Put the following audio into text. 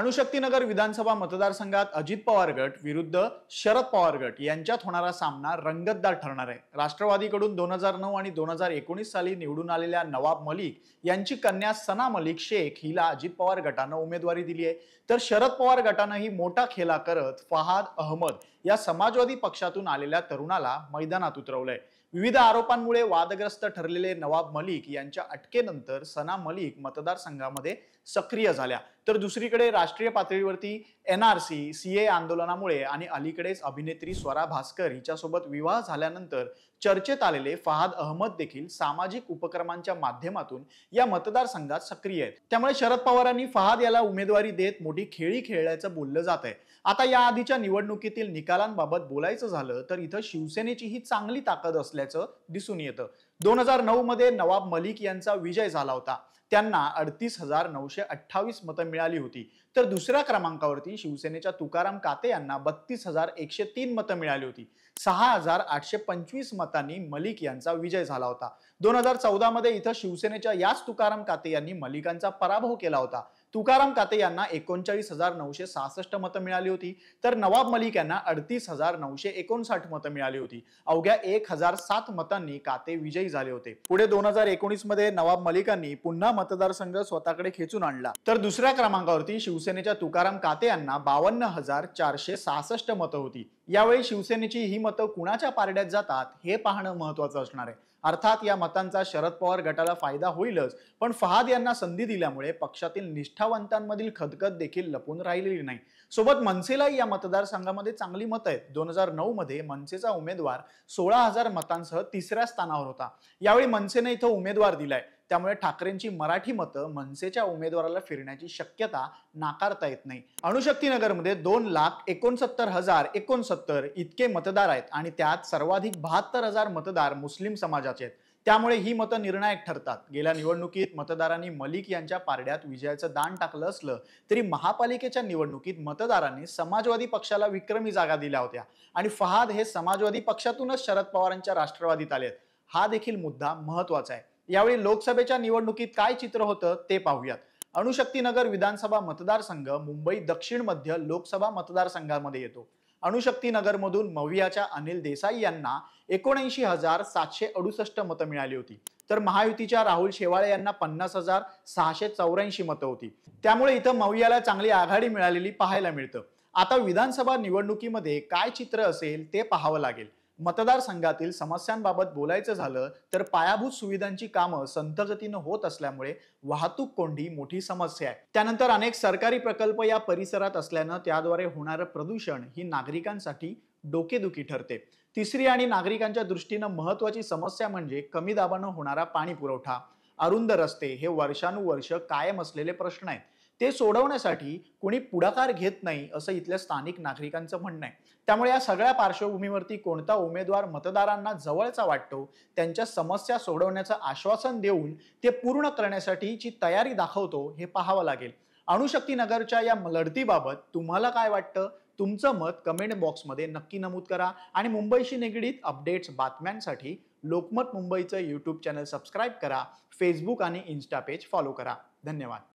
अणुशक्तीनगर विधानसभा मतदारसंघात अजित पवार गट विरुद्ध शरद पवार गट यांच्यात होणारा सामना रंगतदार ठरणार आहे राष्ट्रवादीकडून दोन हजार नऊ आणि दोन हजार एकोणीस साली निवडून आलेल्या नवाब मलिक यांची कन्या सना मलिक शेख हिला अजित पवार गटानं उमेदवारी दिली आहे तर शरद पवार गटानं ही मोठा खेला करत फहाद अहमद या समाजवादी पक्षातून आलेल्या तरुणाला मैदानात उतरवलंय विविध आरोपांमुळे वादग्रस्त ठरलेले नवाब मलिक यांच्या अटकेनंतर सना मलिक मतदारसंघामध्ये सक्रिय झाल्या तर दुसरीकडे राष्ट्रीय पातळीवरती N R C C A आंदोलनामुळे आणि अलीकडेच अभिनेत्री स्वरा भास्कर हिच्यासोबत विवाह झाल्यानंतर चर्चेत आलेले फहाद अहमद देखील सामाजिक उपक्रमांच्या माध्यमातून या मतदारसंघात सक्रिय आहेत त्यामुळे शरद पवारांनी फहाद याला उमेदवारी देत मोठी खेळी खेळल्याचं बोललं जात आहे आता या आधीच्या निवडणुकीतील निकाल निकालांबाबत बोलायचं झालं तर इथं शिवसेनेची ही चांगली ताकद असल्याचं दिसून येतं दोन हजार नऊ मध्ये नवाब मलिक यांचा विजय झाला होता त्यांना अडतीस हजार नऊशे अठ्ठावीस मतं मिळाली होती तर दुसऱ्या क्रमांकावरती शिवसेनेच्या तुकाराम काते यांना बत्तीस हजार एकशे तीन मतं मिळाली होती सहा हजार आठशे पंचवीस मतांनी मलिक यांचा विजय झाला होता दोन हजार मध्ये इथं शिवसेनेच्या याच तुकाराम काते यांनी मलिकांचा पराभव केला होता तुकाराम काते यांना एकोणचाळीस हजार नऊशे सहासष्ट मतं मिळाली होती तर नवाब मलिक यांना अडतीस हजार नऊशे एकोणसाठ मतं मिळाली होती अवघ्या एक हजार सात मतांनी काते विजयी झाले होते पुढे दोन हजार एकोणीस मध्ये नवाब मलिकांनी पुन्हा मतदारसंघ स्वतःकडे खेचून आणला तर दुसऱ्या क्रमांकावरती शिवसेनेच्या तुकाराम काते यांना बावन्न हजार चारशे सहासष्ट मतं होती यावेळी शिवसेनेची ही मतं कुणाच्या पारड्यात जातात हे पाहणं महत्वाचं असणार आहे अर्थात या मतांचा शरद पवार गटाला फायदा होईलच पण फहाद यांना संधी दिल्यामुळे पक्षातील निष्ठावंतांमधील खदखद देखील लपून राहिलेली नाही सोबत मनसेलाही या मतदारसंघामध्ये चांगली मतं आहेत दोन हजार नऊ मध्ये मनसेचा उमेदवार सोळा हजार मतांसह तिसऱ्या स्थानावर होता यावेळी मनसेने इथं उमेदवार दिलाय त्यामुळे ठाकरेंची मराठी मतं मनसेच्या उमेदवाराला फिरण्याची शक्यता नाकारता येत नाही अणुशक्तीनगरमध्ये दोन लाख एकोणसत्तर हजार एकोणसत्तर इतके मतदार आहेत आणि त्यात सर्वाधिक बहात्तर हजार मतदार मुस्लिम समाजाचे आहेत त्यामुळे ही मतं निर्णायक ठरतात गेल्या निवडणुकीत मतदारांनी मलिक यांच्या पारड्यात विजयाचं दान टाकलं असलं तरी महापालिकेच्या निवडणुकीत मतदारांनी समाजवादी पक्षाला विक्रमी जागा दिल्या होत्या आणि फहाद हे समाजवादी पक्षातूनच शरद पवारांच्या राष्ट्रवादीत आले हा देखील मुद्दा महत्वाचा आहे यावेळी लोकसभेच्या निवडणुकीत काय चित्र होतं ते पाहूयात अणुशक्तीनगर विधानसभा मतदारसंघ मुंबई दक्षिण मध्य लोकसभा मतदारसंघामध्ये येतो अणुशक्तीनगरमधून मवियाच्या अनिल देसाई यांना एकोणऐंशी हजार सातशे अडुसष्ट मतं मिळाली होती तर महायुतीच्या राहुल शेवाळे यांना पन्नास हजार सहाशे चौऱ्याऐंशी मतं होती त्यामुळे इथं मवियाला चांगली आघाडी मिळालेली पाहायला मिळतं आता विधानसभा निवडणुकीमध्ये काय चित्र असेल ते पाहावं लागेल मतदारसंघातील समस्यांबाबत बोलायचं झालं तर पायाभूत सुविधांची कामं संतगतीनं होत असल्यामुळे वाहतूक कोंडी मोठी समस्या आहे त्यानंतर अनेक सरकारी प्रकल्प या परिसरात असल्यानं त्याद्वारे होणारं प्रदूषण ही नागरिकांसाठी डोकेदुखी ठरते तिसरी आणि नागरिकांच्या दृष्टीनं महत्वाची समस्या म्हणजे कमी दाबानं होणारा पाणी पुरवठा अरुंद रस्ते हे वर्षानुवर्ष कायम असलेले प्रश्न आहेत ते सोडवण्यासाठी कोणी पुढाकार घेत नाही असं इथल्या स्थानिक नागरिकांचं म्हणणं आहे त्यामुळे या सगळ्या पार्श्वभूमीवरती कोणता उमेदवार मतदारांना जवळचा वाटतो त्यांच्या समस्या सोडवण्याचं आश्वासन देऊन ते पूर्ण करण्यासाठीची तयारी दाखवतो हे पाहावं लागेल अणुशक्ती नगरच्या या लढतीबाबत तुम्हाला काय वाटतं तुमचं मत कमेंट बॉक्समध्ये नक्की नमूद करा आणि मुंबईशी निगडीत अपडेट्स बातम्यांसाठी लोकमत मुंबईचं यूट्यूब चॅनल सबस्क्राईब करा फेसबुक आणि इन्स्टा पेज फॉलो करा धन्यवाद